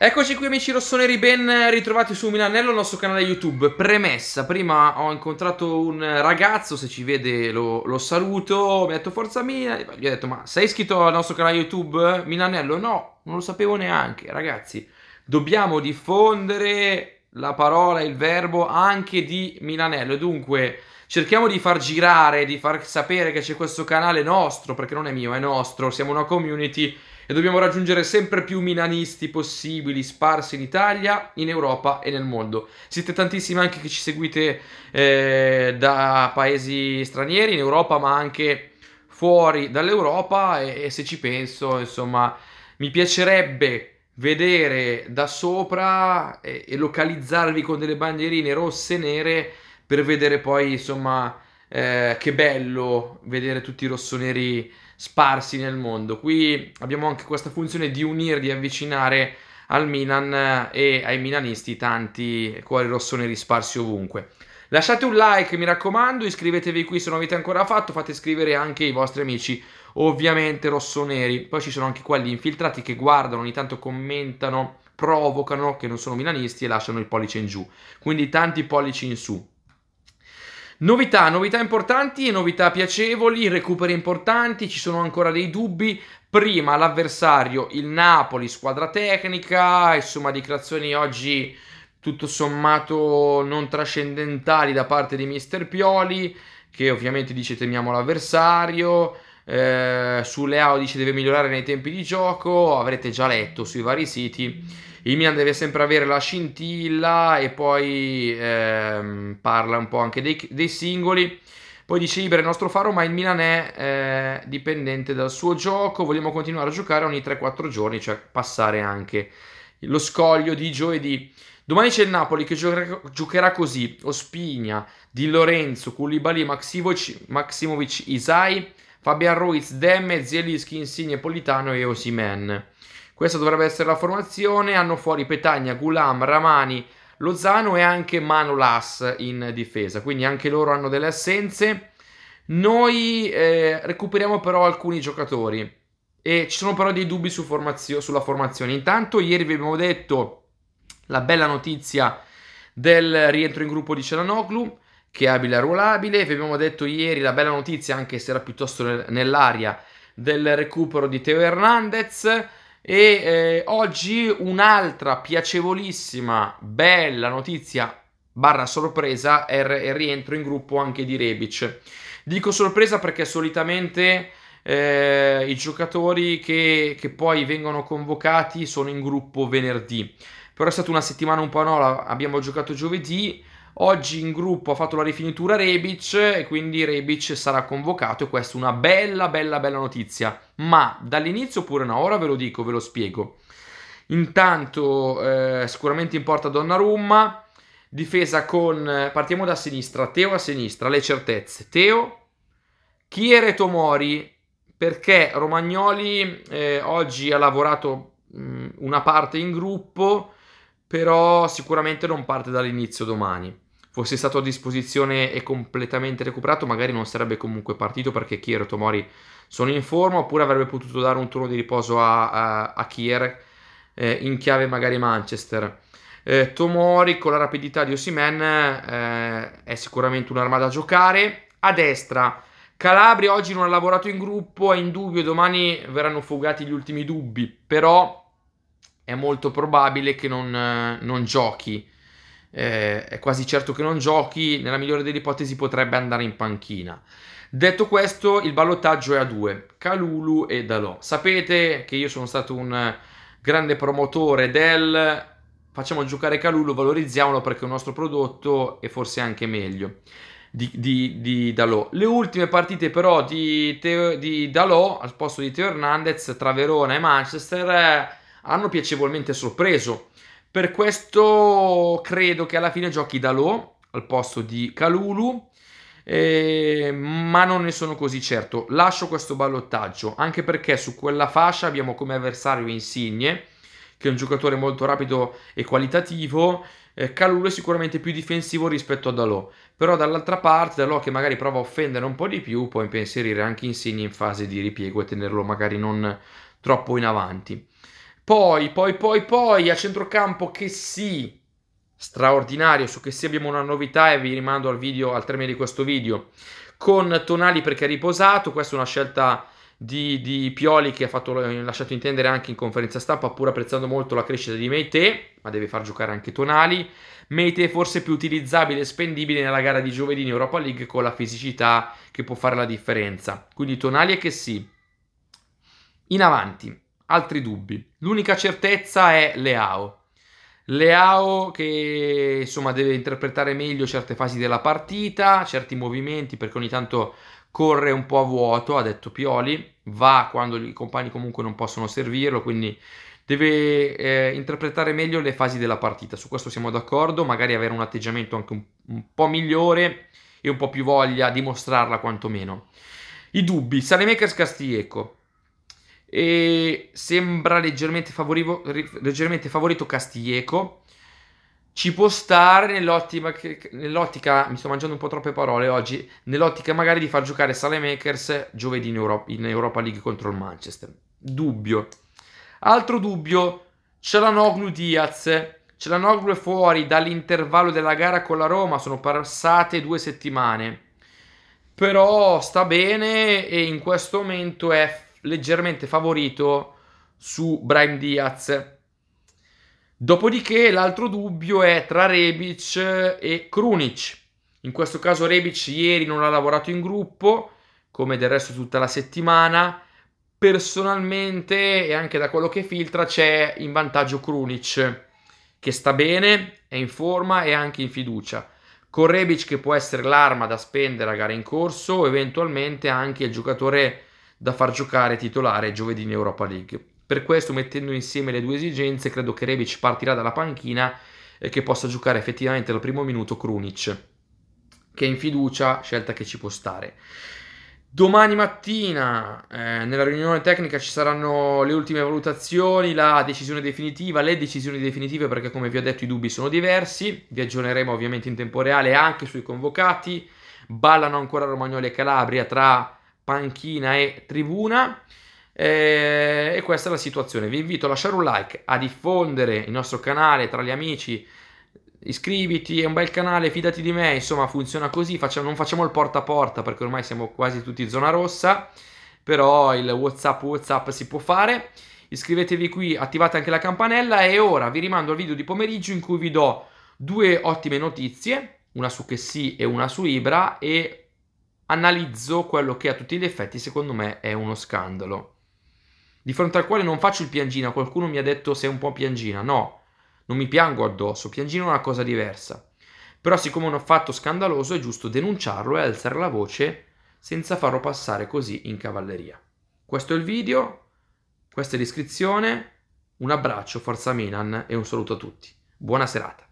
Eccoci qui amici rossoneri, ben ritrovati su Milanello, il nostro canale YouTube. Premessa, prima ho incontrato un ragazzo, se ci vede lo, lo saluto, mi ha detto forza Milan, gli ho detto ma sei iscritto al nostro canale YouTube? Milanello no, non lo sapevo neanche. Ragazzi, dobbiamo diffondere la parola, il verbo anche di Milanello, dunque cerchiamo di far girare, di far sapere che c'è questo canale nostro, perché non è mio, è nostro, siamo una community e dobbiamo raggiungere sempre più milanisti possibili sparsi in Italia, in Europa e nel mondo. Siete tantissimi anche che ci seguite eh, da paesi stranieri, in Europa ma anche fuori dall'Europa e, e se ci penso, insomma, mi piacerebbe vedere da sopra e, eh, e localizzarvi con delle bandierine rosse e nere per vedere poi, insomma, eh, che bello vedere tutti i rossoneri sparsi nel mondo. Qui abbiamo anche questa funzione di unire, di avvicinare al Milan eh, e ai milanisti tanti cuori rossoneri sparsi ovunque. Lasciate un like, mi raccomando, iscrivetevi qui se non avete ancora fatto, fate iscrivere anche i vostri amici, ovviamente rossoneri. Poi ci sono anche quelli infiltrati che guardano, ogni tanto commentano, provocano, che non sono milanisti e lasciano il pollice in giù. Quindi tanti pollici in su. Novità, novità importanti e novità piacevoli, recuperi importanti, ci sono ancora dei dubbi. Prima l'avversario, il Napoli, squadra tecnica, insomma dichiarazioni oggi tutto sommato non trascendentali da parte di Mister Pioli, che ovviamente dice temiamo l'avversario. Eh, su Leao dice deve migliorare nei tempi di gioco, avrete già letto sui vari siti il Milan deve sempre avere la scintilla e poi ehm, parla un po' anche dei, dei singoli. Poi dice Ibra è il nostro faro, ma il Milan è eh, dipendente dal suo gioco. Vogliamo continuare a giocare ogni 3-4 giorni, cioè passare anche lo scoglio di giovedì. Domani c'è il Napoli che giocherà, giocherà così: Ospigna, Di Lorenzo, Koulibaly, Maxivoc, Maximovic, Isai, Fabian Ruiz, Demme, Zielinski, Insigne, Politano e Osimen. Questa dovrebbe essere la formazione, hanno fuori Petagna, Gulam, Ramani, Lozano e anche Manolas in difesa, quindi anche loro hanno delle assenze. Noi eh, recuperiamo però alcuni giocatori e ci sono però dei dubbi su formazio- sulla formazione. Intanto ieri vi abbiamo detto la bella notizia del rientro in gruppo di Celanoglu che è abile a ruolabile. vi abbiamo detto ieri la bella notizia anche se era piuttosto nell'aria del recupero di Teo Hernandez e eh, oggi un'altra piacevolissima, bella notizia barra sorpresa è il rientro in gruppo anche di Rebic. Dico sorpresa perché solitamente eh, i giocatori che, che, poi vengono convocati sono in gruppo venerdì. Però è stata una settimana un po' no, abbiamo giocato giovedì Oggi in gruppo ha fatto la rifinitura Rebic e quindi Rebic sarà convocato e questa è una bella bella bella notizia. Ma dall'inizio oppure no? Ora ve lo dico, ve lo spiego. Intanto eh, sicuramente in porta Donnarumma, difesa con... Eh, partiamo da sinistra, Teo a sinistra, le certezze. Teo, Chiere Tomori, perché Romagnoli eh, oggi ha lavorato mh, mm, una parte in gruppo, però sicuramente non parte dall'inizio domani fosse stato a disposizione e completamente recuperato, magari non sarebbe comunque partito perché Kier e Tomori sono in forma, oppure avrebbe potuto dare un turno di riposo a, a, a Kier eh, in chiave magari Manchester. Eh, Tomori con la rapidità di Osimen eh, è sicuramente un'arma da giocare. A destra, Calabri oggi non ha lavorato in gruppo, è in dubbio, domani verranno fugati gli ultimi dubbi, però è molto probabile che non, eh, non giochi eh, è quasi certo che non giochi, nella migliore delle ipotesi potrebbe andare in panchina. Detto questo, il ballottaggio è a due, Calulu e Dalò. Sapete che io sono stato un grande promotore del facciamo giocare Calulu, valorizziamolo perché è un nostro prodotto e forse anche meglio di, di, di Dalò. Le ultime partite però di, Teo, di Dalò al posto di Teo Hernandez tra Verona e Manchester eh, hanno piacevolmente sorpreso. Per questo credo che alla fine giochi Dalò al posto di Calulu, eh, ma non ne sono così certo. Lascio questo ballottaggio, anche perché su quella fascia abbiamo come avversario Insigne, che è un giocatore molto rapido e qualitativo, Calulu eh, è sicuramente più difensivo rispetto a Dalò, però dall'altra parte Dalò che magari prova a offendere un po' di più può impensierire anche Insigne in fase di ripiego e tenerlo magari non troppo in avanti. Poi, poi, poi, poi a centrocampo che sì, straordinario, su che sì abbiamo una novità e vi rimando al video, al termine di questo video, con Tonali perché è riposato, questa è una scelta di, di Pioli che ha fatto, eh, lasciato intendere anche in conferenza stampa, pur apprezzando molto la crescita di Meite, ma deve far giocare anche Tonali, Meite è forse più utilizzabile e spendibile nella gara di giovedì in Europa League con la fisicità che può fare la differenza, quindi Tonali è che sì. In avanti, altri dubbi. L'unica certezza è Leao. Leao che insomma deve interpretare meglio certe fasi della partita, certi movimenti perché ogni tanto corre un po' a vuoto, ha detto Pioli, va quando i compagni comunque non possono servirlo, quindi deve eh, interpretare meglio le fasi della partita. Su questo siamo d'accordo, magari avere un atteggiamento anche un, un po' migliore e un po' più voglia di mostrarla quantomeno. I dubbi, Sanemakers Castiglieco. E sembra leggermente, favorivo, leggermente favorito Castiglieco. Ci può stare nell'ottica, nell'ottica, mi sto mangiando un po' troppe parole oggi, nell'ottica magari di far giocare Salemakers giovedì in Europa, in Europa League contro il Manchester. Dubbio. Altro dubbio, c'è la Noglu Diaz. Ce l'hanno fuori dall'intervallo della gara con la Roma, sono passate due settimane. Però sta bene e in questo momento è leggermente favorito su Brian Diaz. Dopodiché l'altro dubbio è tra Rebic e Krunic. In questo caso Rebic ieri non ha lavorato in gruppo, come del resto tutta la settimana. Personalmente e anche da quello che filtra c'è in vantaggio Krunic, che sta bene, è in forma e anche in fiducia. Con Rebic che può essere l'arma da spendere a gara in corso, eventualmente anche il giocatore da far giocare titolare giovedì in Europa League. Per questo, mettendo insieme le due esigenze, credo che Rebic partirà dalla panchina e che possa giocare effettivamente al primo minuto Krunic, che è in fiducia, scelta che ci può stare. Domani mattina eh, nella riunione tecnica ci saranno le ultime valutazioni, la decisione definitiva, le decisioni definitive perché come vi ho detto i dubbi sono diversi, vi aggiorneremo ovviamente in tempo reale anche sui convocati, ballano ancora Romagnoli e Calabria tra panchina e tribuna. Eh, e questa è la situazione. Vi invito a lasciare un like, a diffondere il nostro canale tra gli amici. Iscriviti, è un bel canale, fidati di me, insomma funziona così, facciamo, non facciamo il porta a porta perché ormai siamo quasi tutti in zona rossa, però il Whatsapp Whatsapp si può fare. Iscrivetevi qui, attivate anche la campanella e ora vi rimando al video di pomeriggio in cui vi do due ottime notizie, una su Che sì e una su Ibra e analizzo quello che a tutti gli effetti secondo me è uno scandalo, di fronte al quale non faccio il piangina, qualcuno mi ha detto sei un po' piangina, no, non mi piango addosso, piangina è una cosa diversa, però siccome è un fatto scandaloso è giusto denunciarlo e alzare la voce senza farlo passare così in cavalleria. Questo è il video, questa è l'iscrizione, un abbraccio, forza Milan e un saluto a tutti. Buona serata.